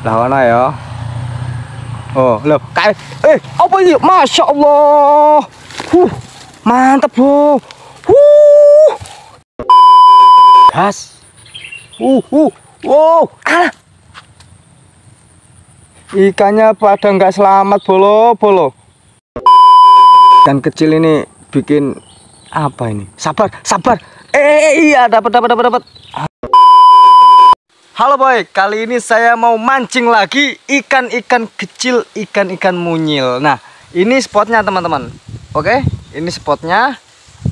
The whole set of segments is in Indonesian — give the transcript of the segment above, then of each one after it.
lah mana ya oh loh kai eh apa ini masya allah huh mantap bro huh gas uh uh wow ah ikannya pada nggak selamat bolo bolo dan kecil ini bikin apa ini sabar sabar eh, eh iya dapat dapat dapat dapat Halo boy, kali ini saya mau mancing lagi ikan-ikan kecil, ikan-ikan munyil. Nah, ini spotnya teman-teman. Oke, ini spotnya.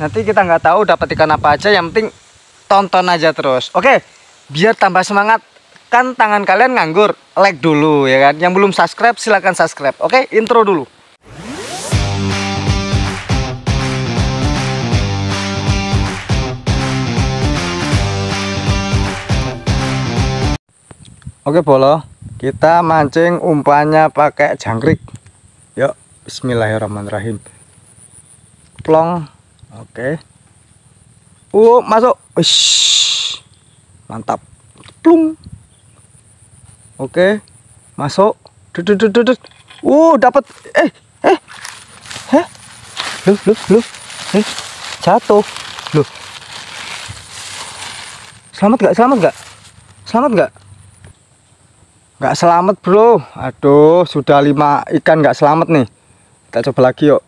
Nanti kita nggak tahu dapat ikan apa aja, yang penting tonton aja terus. Oke, biar tambah semangat. Kan tangan kalian nganggur, like dulu ya kan. Yang belum subscribe silahkan subscribe. Oke, intro dulu. Oke bolo, kita mancing umpannya pakai jangkrik. Yuk, bismillahirrahmanirrahim. Plong. Oke. Uh, masuk. Ush. Mantap. Plung. Oke. Masuk. Dudut dudut. dudut. Uh, dapat. Eh, eh. Eh. Loh, loh, loh. Eh, jatuh. Loh. Selamat gak? Selamat gak? Selamat gak? nggak selamat bro aduh sudah lima ikan nggak selamat nih kita coba lagi yuk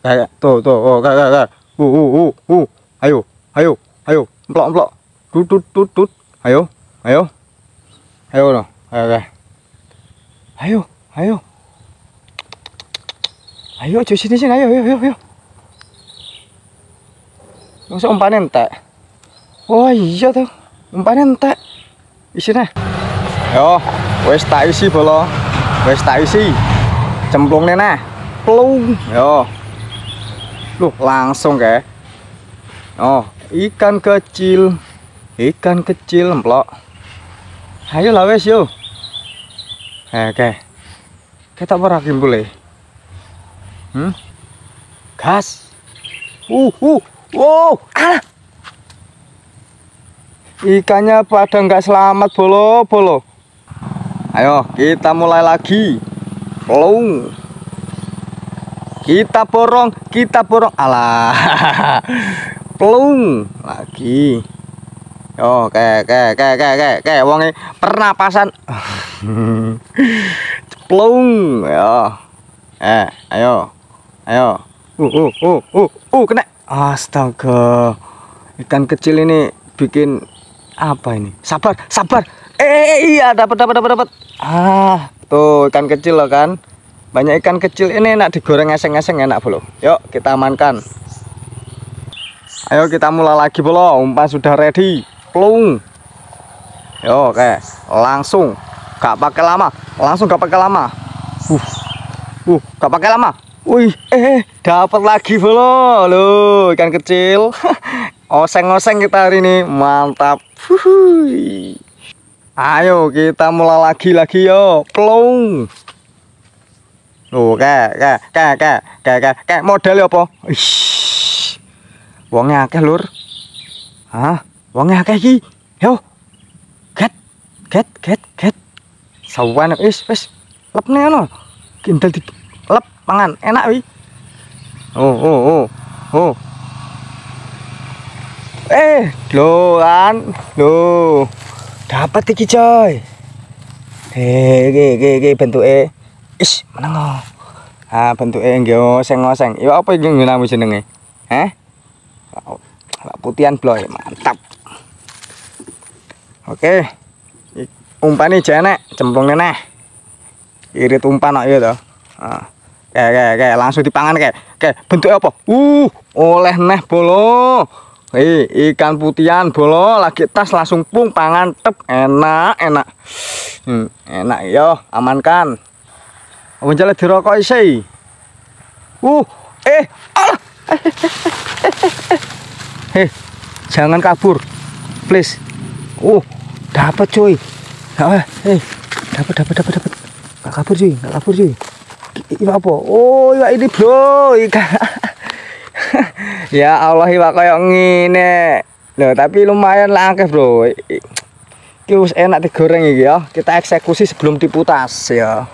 kayak tuh tuh oh kayak kayak uh uh uh uh ayo ayo ayo emplok emplok tut tut tut tut ayo ayo ayo no ayo ayo ayo ayo ayo cuci sini sini ayo ayo ayo ayo nggak usah umpan entek oh iya tuh umpan entek isinya yo wes tak isi bolo wes tak isi cemplung nah plung yo lu langsung ke, oh ikan kecil ikan kecil emplok ayo lah wes yo oke eh, kita berakim boleh, hmm gas uh uh wow ah, ikannya pada nggak selamat bolo bolo ayo kita mulai lagi long kita borong kita borong alah pelung lagi oke kayak kayak kayak kayak kayak kayak pernapasan plung ya eh ayo ayo uh uh uh uh uh kena astaga ikan kecil ini bikin apa ini sabar sabar eh, eh, eh iya dapat dapat dapat dapat ah tuh ikan kecil loh kan banyak ikan kecil ini enak digoreng eseng-eseng enak belum yuk kita amankan ayo kita mulai lagi belum umpan sudah ready plung yo oke langsung gak pakai lama langsung gak pakai lama uh uh gak pakai lama wih eh, eh dapat lagi belum lo ikan kecil oseng-oseng kita hari ini mantap Huhuy. Ayo kita mulai lagi lagi yo, plong. Oh, kak, kak, kak, kak, kak, kak, kak model apa? Ish. uangnya akeh, Lur. ah uangnya akeh ki. Yo. Get, get, get, get. Sawan wis lap nih ono. kintel di lep pangan, enak wi. Oh, oh, oh. Oh. Eh, loan, loh. Dapat iki coy. Eh, iki iki iki bentuke is meneng. Ah, bentuke nggih oseng-oseng. Oh, iya apa yang iki ngene jenenge? Heh? Putian bloy, mantap. Oke. nih jenek, cemplung neneh. Irit umpan kok ya to. Ah. Kayak kayak langsung dipangan kayak. Kayak bentuke apa? Uh, oleh neh bolo. Hei, ikan putihan bolo lagi tas langsung pung pangan tep enak enak. Hmm, enak yo, ya. amankan. di oh, dirokok isi. Uh, eh, alah. Hei, eh, jangan kabur. Please. Uh, dapat cuy. Enggak, ah, eh, dapat dapat dapat dapat. Enggak kabur cuy, enggak kabur cuy. Iwa apa? Oh, iwa ya ini bro, ikan. ya Allah iwak koyo ngine loh tapi lumayan lah akeh bro kius enak digoreng ya kita eksekusi sebelum diputas ya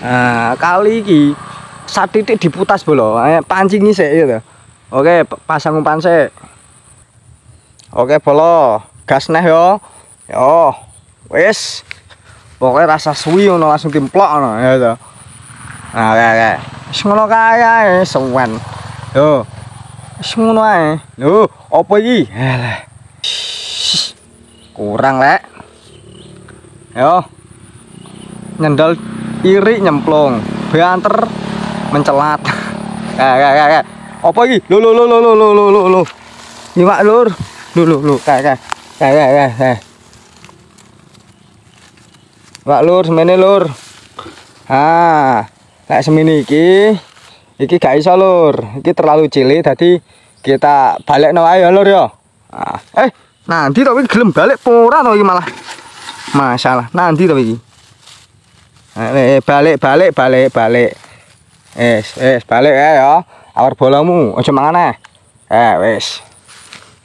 nah, kali ki saat titik diputas bolo pancingi sih gitu iya oke pasang umpan sih oke bro gas nih yo yo wes pokoknya rasa suwi langsung timplok ya to nah oke oke semua kaya kae ae suwen. Lho. Wis ngono ae. Lho, apa iki? Alah. Kurang lek. Yo. Nyendal iri nyemplung, banter mencelat. kayak kayak, kae. Apa iki? Lho lho lho lho lho lho lho lho. Iwak lur. Lho lho lho kae kae. Kae kae kae. lur, semene lur. Ah lek semini iki iki gak iso lur iki terlalu cilik jadi kita balik no ayo ya, lur yo ya. ah, eh nanti tapi gelem balik pura to malah masalah nanti to iki eh, eh, eh, balik balik balik balik eh, ya. eh eh balik ya yo awar bolamu, aja mangan eh wes, wis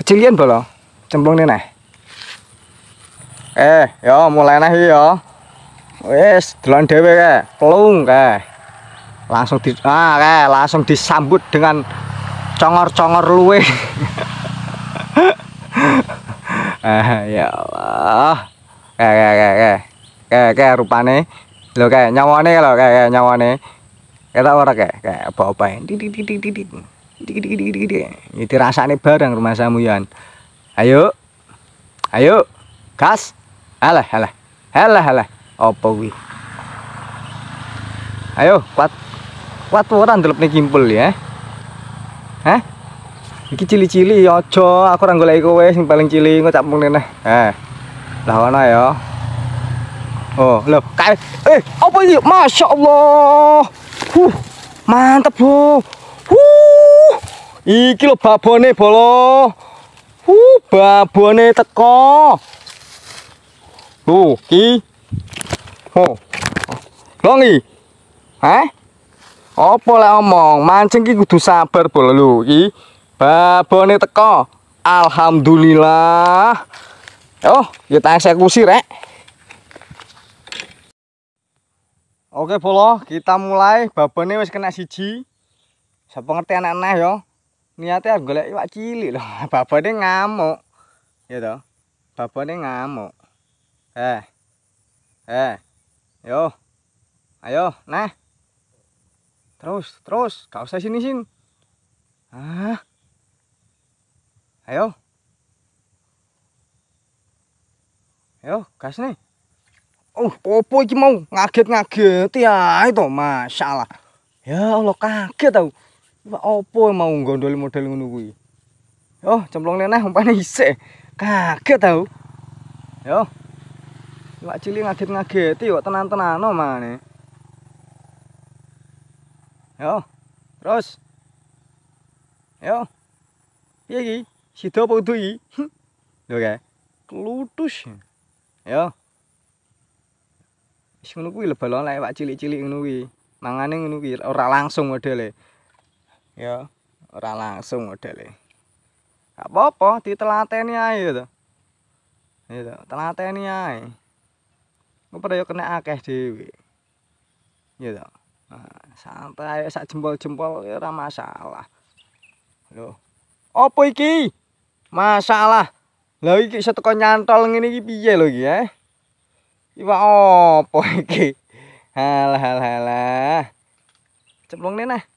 kecilian bolo, cemplung nih nah eh yo mulai nah yo Wes, delon dhewe kae telung kae langsung di ah kayak langsung disambut dengan congor-congor luwe ah, ya Allah kayak kayak kayak kayak kayak kayak rupane lo kayak nyawane lo kayak kayak nyawane kita orang kayak kayak apa apa ini di di di di di di di di di di di itu rasanya bareng rumah samuyan ayo ayo gas alah alah alah alah opo wi ayo kuat Watu orang nih gimbal ya. Hah? Iki cili-cili ya aja, aku ora goleki kowe yang paling cili nggak tak mung Eh. Lah ana ya. Oh, lho, kae. Eh, apa ini? Masya Allah. Huh, mantep Bu. Huh. Iki lho babone bolo. Huh, babone teko. Lho, ki. Oh. Longi. Hah? Apa lek omong, mancing ki kudu sabar bol lu iki. Babone teko. Alhamdulillah. Oh, kita ya eksekusi rek. Oke bolo, kita mulai. Babone wis kena siji. sapa ngerti anak-anak yo. Niatnya harus golek iwak cilik loh. Babone ngamuk. ya toh Babone ngamuk. Eh. Eh. Yo. Ayo, nah. Terus, terus, gak usah sini sin. Ah. Ayo. Ayo, gas nih. Oh, uh, opo iki mau ngaget-ngaget ya itu masalah. Ya Allah kaget tau. Opo mau gondol model ngono Oh, cemplong cemplung neneh umpane isik. Kaget tau. Yo. Iwak cilik ngaget-ngaget yo tenan-tenan no mana. Yo. Terus. Yo. Piye iki? Sido apa kudu iki? Yo ge. Klutus. Yo. Wis kuwi lebal ana lewat cilik-cilik ngono kuwi. Mangane ngono kuwi ora langsung modele. Yo, ora langsung modele. Gak apa-apa, ditelateni ae yo to. Yo, telateni ae. Ngopo ya kena akeh dhewe. Yo to. Ah, Sampai sak jempol-jempol ora masalah. Lho, opo iki? Masalah. Lah iki seteko nyantol ngene iki piye lho iki, eh? Iwa opo iki? Halah halah. Cemplungne